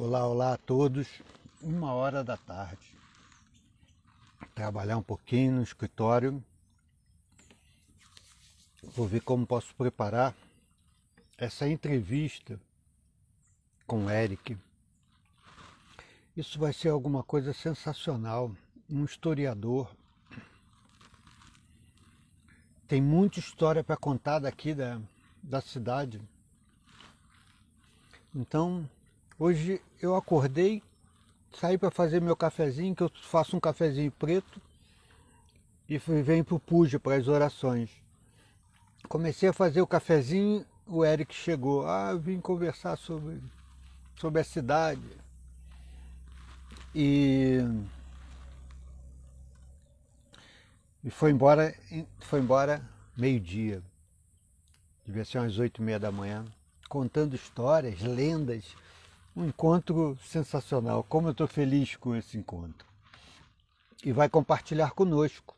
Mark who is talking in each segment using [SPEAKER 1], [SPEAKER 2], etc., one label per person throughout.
[SPEAKER 1] Olá, olá a todos. Uma hora da tarde. Trabalhar um pouquinho no escritório. Vou ver como posso preparar essa entrevista com o Eric. Isso vai ser alguma coisa sensacional. Um historiador. Tem muita história para contar daqui da, da cidade. Então, Hoje eu acordei, saí para fazer meu cafezinho, que eu faço um cafezinho preto e fui, vem para o puja, para as orações. Comecei a fazer o cafezinho, o Eric chegou. Ah, eu vim conversar sobre, sobre a cidade. E, e foi embora, foi embora meio-dia. Devia ser umas oito e meia da manhã, contando histórias, lendas um encontro sensacional. Como eu estou feliz com esse encontro. E vai compartilhar conosco.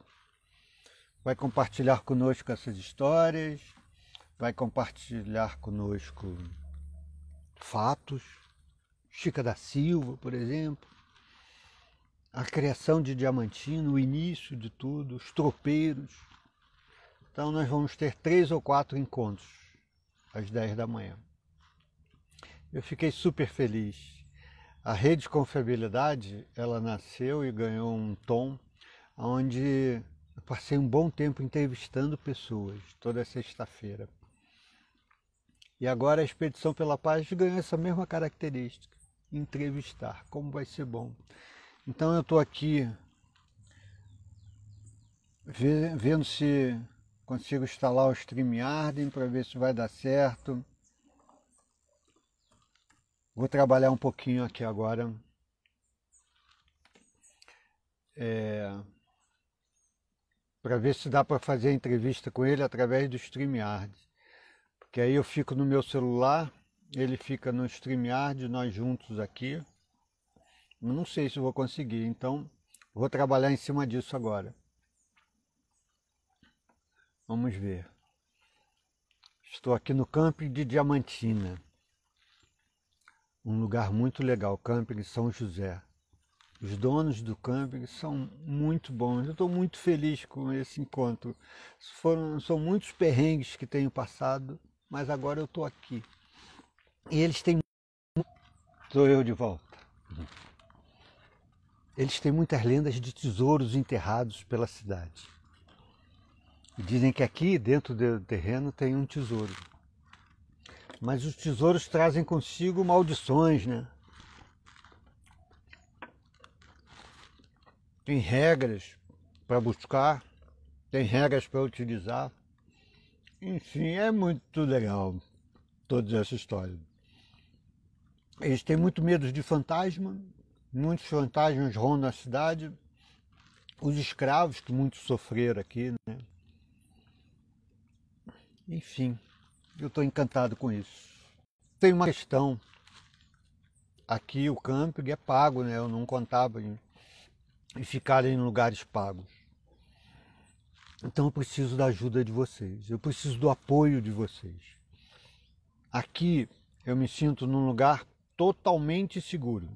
[SPEAKER 1] Vai compartilhar conosco essas histórias, vai compartilhar conosco fatos. Chica da Silva, por exemplo, a criação de Diamantino, o início de tudo, os tropeiros. Então, nós vamos ter três ou quatro encontros às 10 da manhã. Eu fiquei super feliz. A rede de confiabilidade, ela nasceu e ganhou um tom onde eu passei um bom tempo entrevistando pessoas toda sexta-feira. E agora a Expedição pela Paz ganhou essa mesma característica, entrevistar, como vai ser bom. Então eu estou aqui vendo se consigo instalar o StreamYard para ver se vai dar certo. Vou trabalhar um pouquinho aqui agora. É, para ver se dá para fazer a entrevista com ele através do StreamYard. Porque aí eu fico no meu celular, ele fica no StreamYard, nós juntos aqui. Não sei se vou conseguir, então vou trabalhar em cima disso agora. Vamos ver. Estou aqui no camping de Diamantina um lugar muito legal, camping São José. Os donos do camping são muito bons. Eu estou muito feliz com esse encontro. Foram, são muitos perrengues que tenho passado, mas agora eu estou aqui. E eles têm. Sou eu de volta. Eles têm muitas lendas de tesouros enterrados pela cidade. Dizem que aqui, dentro do terreno, tem um tesouro. Mas os tesouros trazem consigo maldições, né? Tem regras para buscar, tem regras para utilizar. Enfim, é muito legal toda essa história. Eles têm muito medo de fantasma, muitos fantasmas rondam a cidade, os escravos que muitos sofreram aqui, né? Enfim. Eu estou encantado com isso. Tem uma questão. Aqui o camping é pago, né? Eu não contava em, em ficar em lugares pagos. Então eu preciso da ajuda de vocês. Eu preciso do apoio de vocês. Aqui eu me sinto num lugar totalmente seguro,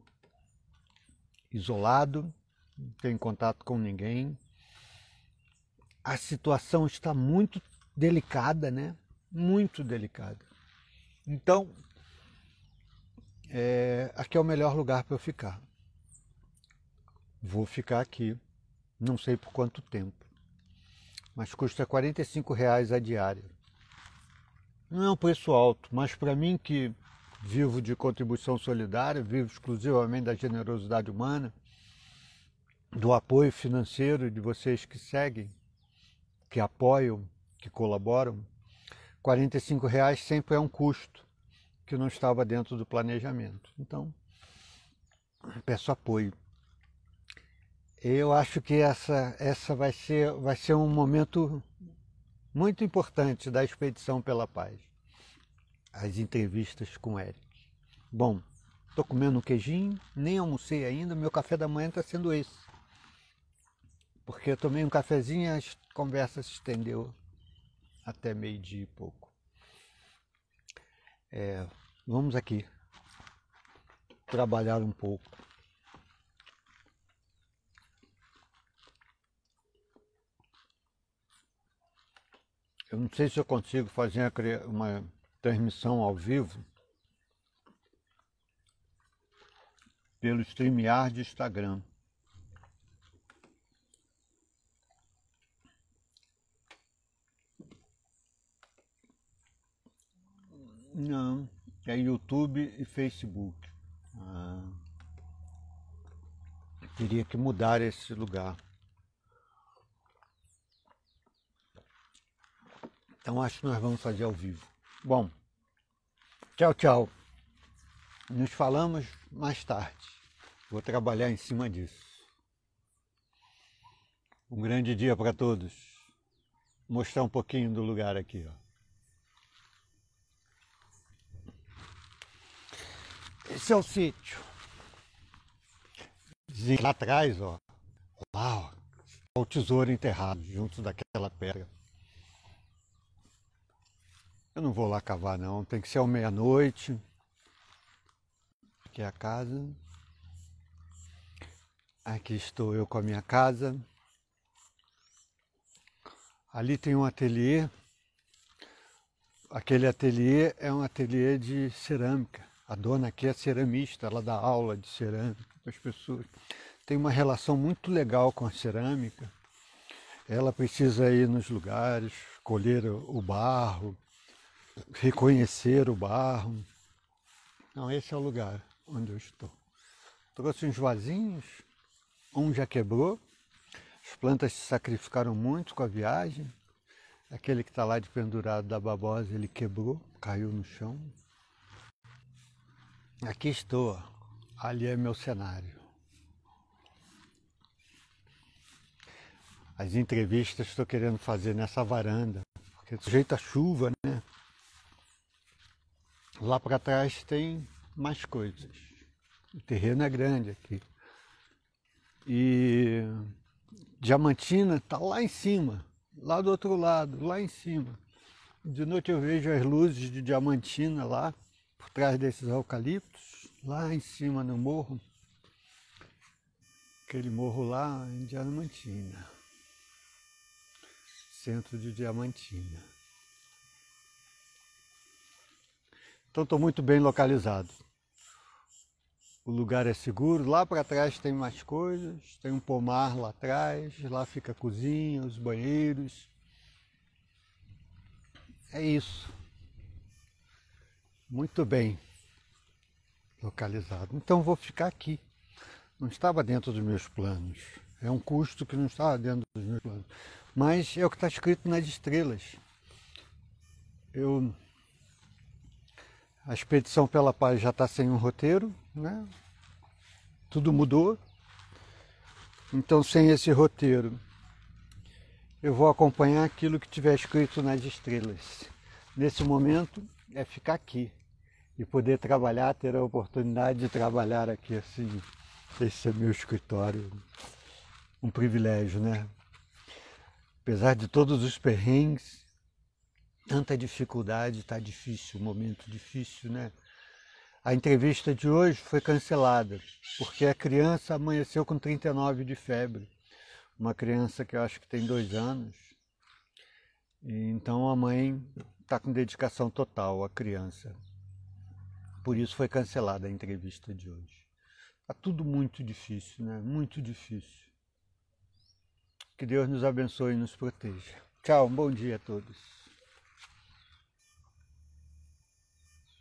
[SPEAKER 1] isolado, não tenho contato com ninguém. A situação está muito delicada, né? muito delicada. Então, é, aqui é o melhor lugar para eu ficar. Vou ficar aqui, não sei por quanto tempo, mas custa 45 reais a diária. Não é um preço alto, mas para mim que vivo de contribuição solidária, vivo exclusivamente da generosidade humana, do apoio financeiro de vocês que seguem, que apoiam, que colaboram, 45 reais sempre é um custo que não estava dentro do planejamento. Então, peço apoio. Eu acho que essa, essa vai, ser, vai ser um momento muito importante da Expedição pela Paz. As entrevistas com Eric. Bom, estou comendo um queijinho, nem almocei ainda, meu café da manhã está sendo esse. Porque eu tomei um cafezinho e a conversa se estendeu até meio-dia e pouco. É, vamos aqui trabalhar um pouco. Eu não sei se eu consigo fazer uma transmissão ao vivo pelo StreamYard de Instagram. que é YouTube e Facebook. Ah, teria que mudar esse lugar. Então acho que nós vamos fazer ao vivo. Bom, tchau, tchau. Nos falamos mais tarde. Vou trabalhar em cima disso. Um grande dia para todos. Mostrar um pouquinho do lugar aqui, ó. Esse é o sítio. Lá atrás, ó, lá, ó, o tesouro enterrado junto daquela pedra. Eu não vou lá cavar não, tem que ser ao meia-noite. Aqui é a casa. Aqui estou eu com a minha casa. Ali tem um ateliê. Aquele ateliê é um ateliê de cerâmica. A dona aqui é ceramista, ela dá aula de cerâmica para as pessoas. Tem uma relação muito legal com a cerâmica. Ela precisa ir nos lugares, colher o barro, reconhecer o barro. Então esse é o lugar onde eu estou. Trouxe uns vasinhos, um já quebrou, as plantas se sacrificaram muito com a viagem. Aquele que está lá de pendurado da babosa, ele quebrou, caiu no chão, Aqui estou, ali é meu cenário. As entrevistas estou querendo fazer nessa varanda, porque jeito a chuva, né? Lá para trás tem mais coisas. O terreno é grande aqui. E Diamantina está lá em cima, lá do outro lado, lá em cima. De noite eu vejo as luzes de Diamantina lá por trás desses eucaliptos, lá em cima no morro, aquele morro lá em Diamantina, centro de Diamantina. Então estou muito bem localizado. O lugar é seguro, lá para trás tem mais coisas, tem um pomar lá atrás, lá fica a cozinha, os banheiros. É isso muito bem localizado. Então vou ficar aqui. Não estava dentro dos meus planos. É um custo que não estava dentro dos meus planos. Mas é o que está escrito nas estrelas. Eu a expedição pela paz já está sem um roteiro, né? Tudo mudou. Então, sem esse roteiro, eu vou acompanhar aquilo que tiver escrito nas estrelas. Nesse momento, é ficar aqui e poder trabalhar, ter a oportunidade de trabalhar aqui assim. Esse é meu escritório. Um privilégio, né? Apesar de todos os perrengues, tanta dificuldade, está difícil, um momento difícil, né? A entrevista de hoje foi cancelada, porque a criança amanheceu com 39 de febre. Uma criança que eu acho que tem dois anos. então a mãe está com dedicação total à criança. Por isso foi cancelada a entrevista de hoje. Está tudo muito difícil, né? Muito difícil. Que Deus nos abençoe e nos proteja. Tchau, um bom dia a todos.